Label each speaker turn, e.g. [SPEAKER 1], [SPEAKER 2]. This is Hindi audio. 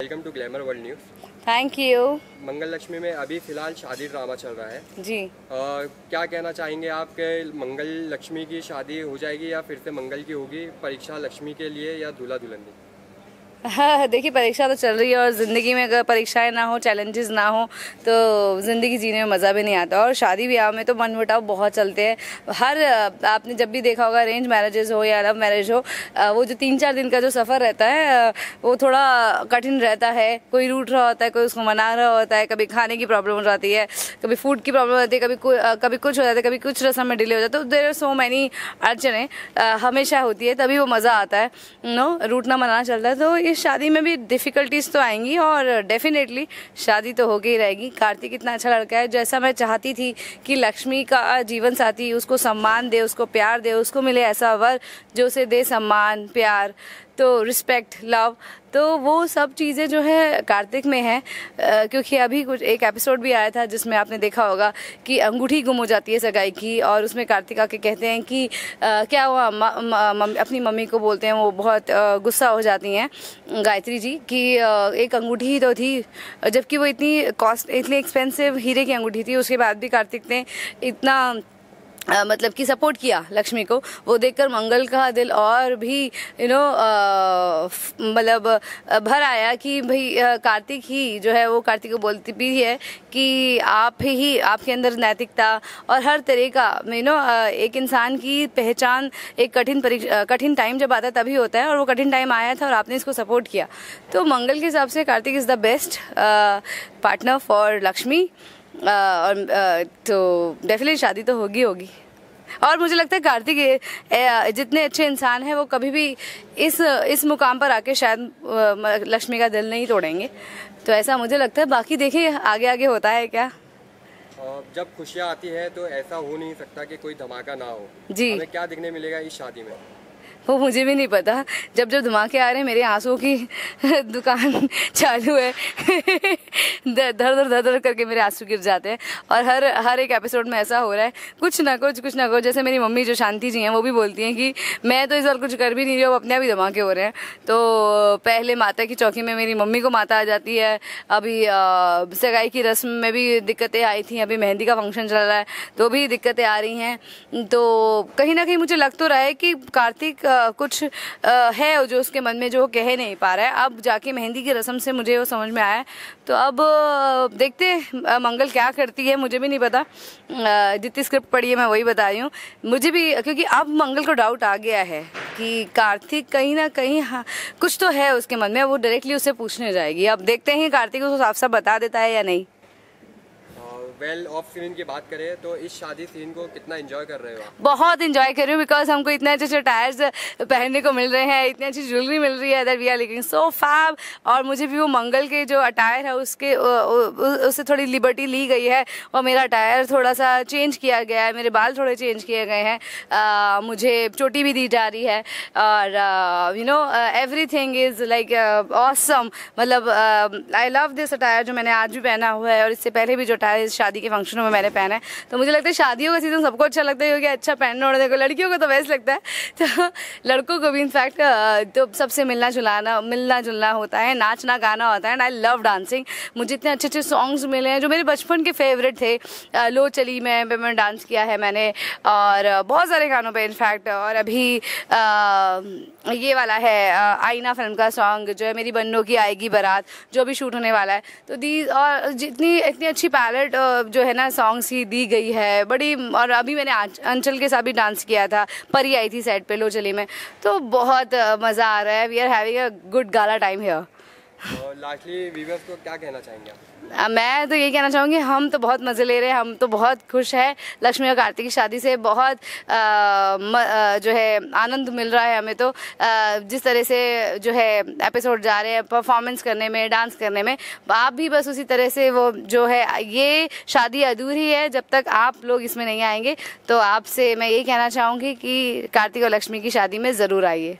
[SPEAKER 1] welcome to glamour world news thank you Mangal Lakshmi में अभी फिलहाल शादी ड्रामा चल रहा है जी आ, क्या कहना चाहेंगे आप के मंगल लक्ष्मी की शादी हो जाएगी या फिर से मंगल की होगी परीक्षा लक्ष्मी के लिए या दूल्हा दुल्हन की
[SPEAKER 2] हाँ देखिए परीक्षा तो चल रही है और ज़िंदगी में अगर परीक्षाएं ना हो चैलेंजेस ना हो तो ज़िंदगी जीने में मज़ा भी नहीं आता और शादी ब्याह में तो मन मुटाव बहुत चलते हैं हर आपने जब भी देखा होगा अरेंज मैरिजेस हो या लव मैरिज हो वो जो तीन चार दिन का जो सफ़र रहता है वो थोड़ा कठिन रहता है कोई रूट रहा होता है कोई उसको मना रहा होता है कभी खाने की प्रॉब्लम हो जाती है कभी फूड की प्रॉब्लम हो जाती है कभी कभी कुछ हो जाता है कभी कुछ रस्म में डिले हो जाता है तो देर आर सो मैनी अड़चने हमेशा होती है तभी वो मज़ा आता है नो रूट ना मनाना चलता है तो कि शादी में भी डिफ़िकल्टीज़ तो आएंगी और डेफिनेटली शादी तो हो गई रहेगी कार्तिक इतना अच्छा लड़का है जैसा मैं चाहती थी कि लक्ष्मी का जीवन साथी उसको सम्मान दे उसको प्यार दे उसको मिले ऐसा वर जो उसे दे सम्मान प्यार तो रिस्पेक्ट लव तो वो सब चीज़ें जो है कार्तिक में है क्योंकि अभी कुछ एक एपिसोड भी आया था जिसमें आपने देखा होगा कि अंगूठी गुम हो जाती है सगाई की और उसमें कार्तिक आके कहते हैं कि आ, क्या हुआ म, म, म, अपनी मम्मी को बोलते हैं वो बहुत गुस्सा हो जाती हैं गायत्री जी कि आ, एक अंगूठी ही तो थी जबकि वो इतनी कॉस्ट इतनी एक्सपेंसिव हीरे की अंगूठी थी उसके बाद भी कार्तिक ने इतना आ, मतलब कि सपोर्ट किया लक्ष्मी को वो देखकर मंगल का दिल और भी यू नो मतलब भर आया कि भाई कार्तिक ही जो है वो कार्तिक को बोलती भी है कि आप ही आपके अंदर नैतिकता और हर तरह का यू नो एक इंसान की पहचान एक कठिन परीक्षा कठिन टाइम जब आता तभी होता है और वो कठिन टाइम आया था और आपने इसको सपोर्ट किया तो मंगल के हिसाब से Kartik is the best partner for Lakshmi और तो डेफिनेटली शादी तो होगी होगी और मुझे लगता है कार्तिक जितने अच्छे इंसान हैं वो कभी भी इस इस मुकाम पर आके शायद लक्ष्मी का दिल नहीं तोड़ेंगे तो ऐसा मुझे लगता है बाकी देखिए आगे आगे होता है क्या
[SPEAKER 1] जब खुशियाँ आती है तो ऐसा हो नहीं सकता कि कोई धमाका ना हो जी हमें क्या दिखने मिलेगा इस शादी में
[SPEAKER 2] वो मुझे भी नहीं पता जब जब धमाके आ रहे हैं मेरे आंसुओं की दुकान चालू है धर धर धर धर करके मेरे आंसू गिर जाते हैं और हर हर एक एपिसोड में ऐसा हो रहा है कुछ ना कुछ कुछ ना कुछ जैसे मेरी मम्मी जो शांति जी हैं वो भी बोलती हैं कि मैं तो इस बार कुछ कर भी नहीं रही हूँ अपने आप ही धमाके हो रहे हैं तो पहले माता की चौकी में मेरी मम्मी को माता आ जाती है अभी सगाई की रस्म में भी दिक्कतें आई थी अभी मेहंदी का फंक्शन चल रहा है तो भी दिक्कतें आ रही हैं तो कहीं ना कहीं मुझे लग तो रहा है कि कार्तिक कुछ है जो उसके मन में जो कह नहीं पा रहा है अब जाके मेहंदी की रस्म से मुझे वो समझ में आया तो अब देखते मंगल क्या करती है मुझे भी नहीं पता जितनी स्क्रिप्ट पढ़ी है मैं वही बता रही हूँ मुझे भी क्योंकि अब मंगल को डाउट आ गया है कि कार्तिक कहीं ना कहीं हाँ कुछ तो है उसके मन में वो डायरेक्टली उसे पूछने जाएगी अब देखते हैं कार्तिक उसको साफ साफ बता देता है या नहीं
[SPEAKER 1] वेल ऑफ सीन की बात करें तो इस शादी सीन को कितना एंजॉय कर रहे हो
[SPEAKER 2] बहुत एंजॉय कर रही हूँ बिकॉज हमको इतने अच्छे अच्छे टायर्स पहनने को मिल रहे हैं इतनी अच्छी ज्वेलरी मिल रही है that we are looking so fab और मुझे भी वो मंगल के जो अटायर है उसके उससे थोड़ी लिबर्टी ली गई है और मेरा अटायर थोड़ा सा चेंज किया गया है मेरे बाल थोड़े चेंज किए गए हैं मुझे चोटी भी दी जा रही है और you know everything is like awesome मतलब आई लव दिस अटायर जो मैंने आज भी पहना हुआ है और इससे पहले भी जो अटायर शादी शादी के फंक्शनों में मैंने पहना है तो मुझे लगता है शादियों का सीज़न सबको अच्छा लगता है क्योंकि अच्छा पहनने ओढ़ने को लड़कियों को तो बेस्ट लगता है तो लड़कों को भी इनफैक्ट तो सबसे मिलना जुलाना मिलना जुलना होता है नाचना गाना होता है एंड आई लव डांसिंग मुझे इतने अच्छे अच्छे सॉन्ग्स मिले हैं जो मेरे बचपन के फेवरेट थे लो चली मैं पे मैं डांस किया है मैंने और बहुत सारे गानों पर इनफैक्ट और अभी ये वाला है आईना फिल्म का सॉन्ग जो है मेरी बन्नों की आएगी बारात जो भी शूट होने वाला है तो दी और जितनी इतनी अच्छी पैलेट जो है ना सॉन्ग्स की दी गई है बड़ी और अभी मैंने अंचल के साथ भी डांस किया था परी आई थी सेट पे लो चली में तो बहुत मज़ा आ रहा है we are having a good gala time here
[SPEAKER 1] lastly क्या कहना चाहेंगे
[SPEAKER 2] मैं तो ये कहना चाहूँगी हम तो बहुत मज़े ले रहे हैं हम तो बहुत खुश हैं लक्ष्मी और कार्तिक की शादी से बहुत आ, म, आ, जो है आनंद मिल रहा है हमें तो आ, जिस तरह से जो है एपिसोड जा रहे हैं परफॉर्मेंस करने में डांस करने में आप भी बस उसी तरह से वो जो है ये शादी अधूरी है जब तक आप लोग इसमें नहीं आएंगे तो आपसे मैं ये कहना चाहूँगी कि कार्तिक और लक्ष्मी की शादी में ज़रूर आइए